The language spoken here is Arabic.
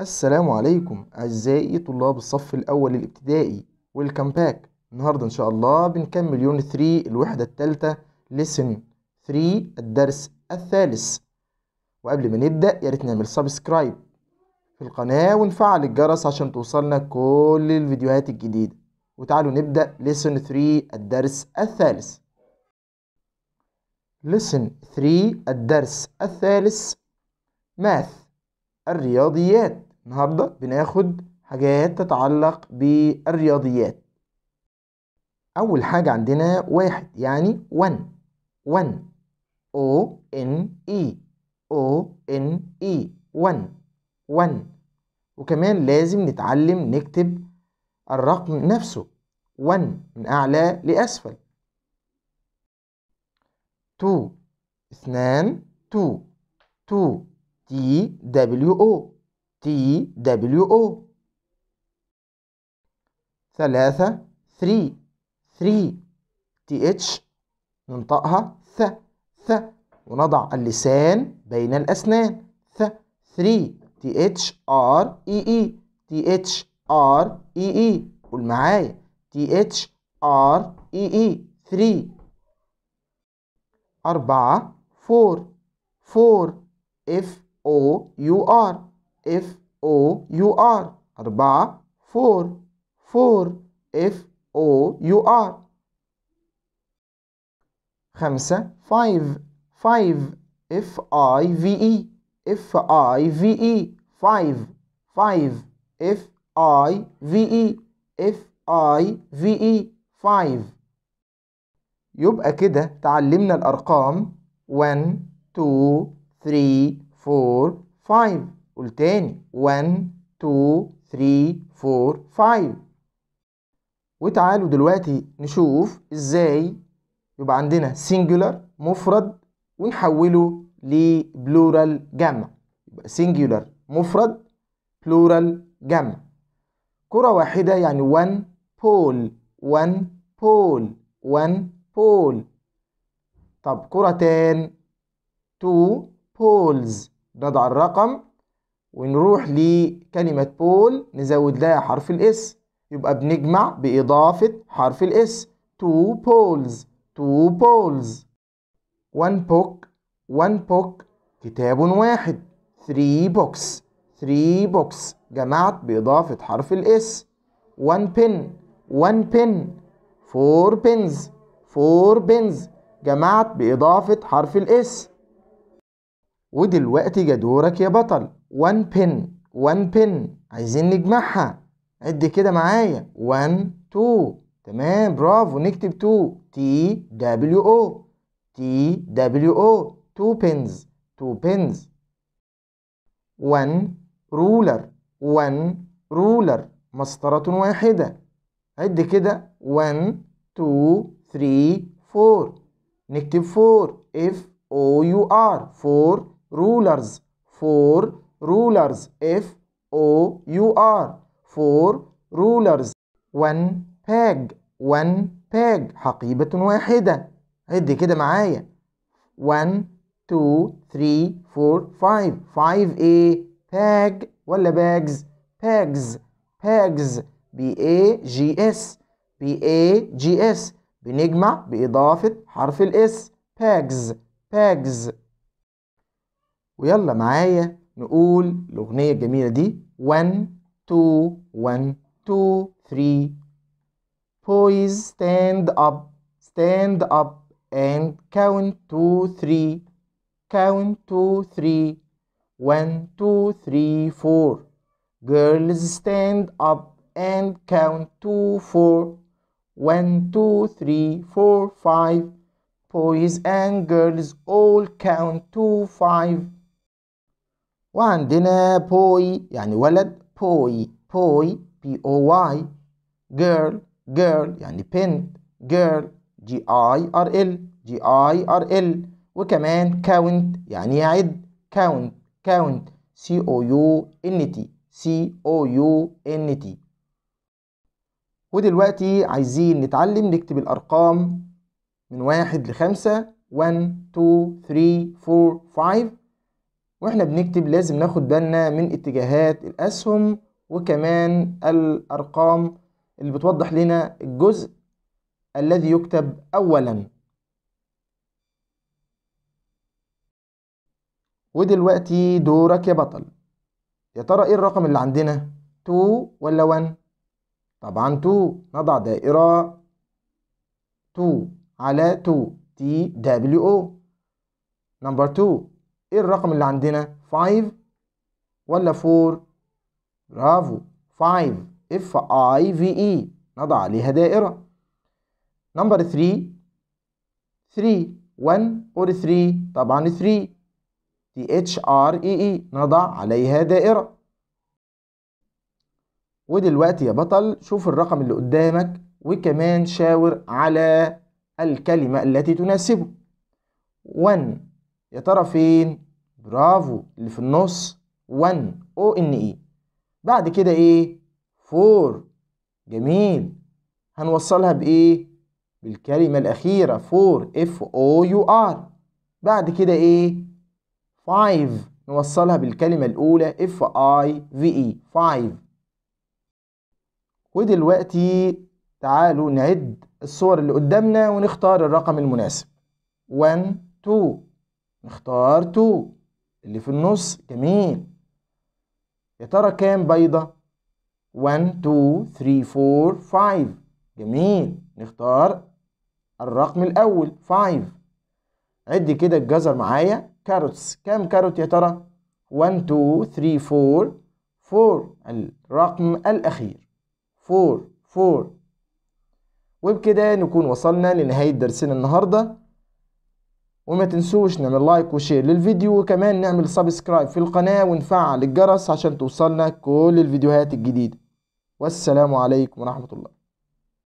السلام عليكم أعزائي طلاب الصف الأول الابتدائي ويلكم باك النهاردة إن شاء الله بنكمل يون 3 الوحدة الثالثة لسن 3 الدرس الثالث وقبل ما نبدأ يا ريت نعمل سبسكرايب في القناة ونفعل الجرس عشان توصلنا كل الفيديوهات الجديدة وتعالوا نبدأ لسن 3 الدرس الثالث لسن 3 الدرس الثالث ماث الرياضيات النهاردة بناخد حاجات تتعلق بالرياضيات أول حاجة عندنا واحد يعني ون ون O N E O N E ون ون وكمان لازم نتعلم نكتب الرقم نفسه ون من أعلى لأسفل تو اثنان تو تو تي دبليو أو تي دبليو او ثلاثة ثري ثري تي اتش ننطقها ث ث ونضع اللسان بين الأسنان ث ثري تي اتش ار اي اي تي اتش ار اي اي قول معايا تي اتش ار اي اي ثري أربعة فور فور اف او يو ار F O U R أربعة فور فور F O U R خمسة فايف فايف F I V E F I V E فايف فايف F I V E F I V E فايف يبقى كده تعلمنا الأرقام 1 2 3 4 5 قول تاني 1 2 3 4 5 وتعالوا دلوقتي نشوف ازاي يبقى عندنا سنجولار مفرد ونحوله لبلورال جمع يبقى سنجولار مفرد بلورال جمع كرة واحدة يعني one pole one pole one pole طب كرتان two poles نضع الرقم ونروح لكلمة بول نزود لها حرف الاس يبقى بنجمع بإضافة حرف الاس تو بولز تو بولز وان بوك وان بوك كتاب واحد ثري بوكس ثري بوكس جمعت بإضافة حرف الاس وان بن وان بن فور بنز فور بنز جمعت بإضافة حرف الاس ودلوقتي جا دورك يا بطل وان بن وان بن عايزين نجمعها عد كده معايا وان تو تمام برافو نكتب تو تي دبليو او تي دبليو او تو بنز تو بنز وان رولر وان رولر مسطرة واحدة عد كده وان تو ثري فور نكتب فور اف او يو ار فور rulers four rulers F O U R four rulers one peg one peg حقيبة واحدة عد كده معايا one two three four five five a peg ولا bags pegs pegs B A G S B A G S بنجمع بإضافة حرف الاس pegs pegs ويلا معايا نقول الأغنية الجميلة دي 1 2 1 2 3 Boys stand up stand up and count 2 3 count 2 3 1 2 3 4 Girls stand up and count 2 4 1 2 3 4 5 Boys and girls all count 2 5 وعندنا بوي يعني ولد بوي بوي بي او واي جيرل جيرل يعني بنت جيرل جي اي ار ال جي اي ار ال وكمان كاونت يعني يعد كاونت كاونت سي او يو ان تي سي او يو ان تي ودلوقتي عايزين نتعلم نكتب الارقام من واحد لخمسة 1 2 3 4 5 واحنا بنكتب لازم ناخد بالنا من اتجاهات الاسهم وكمان الارقام اللي بتوضح لنا الجزء الذي يكتب اولا ودلوقتي دورك يا بطل يا ترى ايه الرقم اللي عندنا 2 ولا 1 طبعا 2 نضع دائرة 2 على 2 تي دبليو او نمبر 2 ايه الرقم اللي عندنا 5 ولا 4 برافو 5 اف اي في اي نضع عليها دائرة نمبر 3 3 1 اور 3 طبعا 3 تي اتش ار اي اي نضع عليها دائرة ودلوقتي يا بطل شوف الرقم اللي قدامك وكمان شاور على الكلمة التي تناسبه 1 يا ترى فين برافو اللي في النص 1 او ان اي بعد كده ايه 4 جميل هنوصلها بايه بالكلمه الاخيره 4 اف او يو ار بعد كده ايه 5 نوصلها بالكلمه الاولى اف اي في اي 5 ودلوقتي تعالوا نعد الصور اللي قدامنا ونختار الرقم المناسب 1 2 نختار 2 اللي في النص جميل يا ترى كام بيضة 1 2 3 4 5 جميل نختار الرقم الأول 5 عد كده الجزر معايا كاروتس كام كاروت يا ترى 1 2 3 4 4 الرقم الأخير 4 4 وبكده نكون وصلنا لنهاية درسنا النهاردة وما تنسوش نعمل لايك وشير للفيديو وكمان نعمل سبسكرايب في القناة ونفعل الجرس عشان توصلنا كل الفيديوهات الجديدة والسلام عليكم ورحمة الله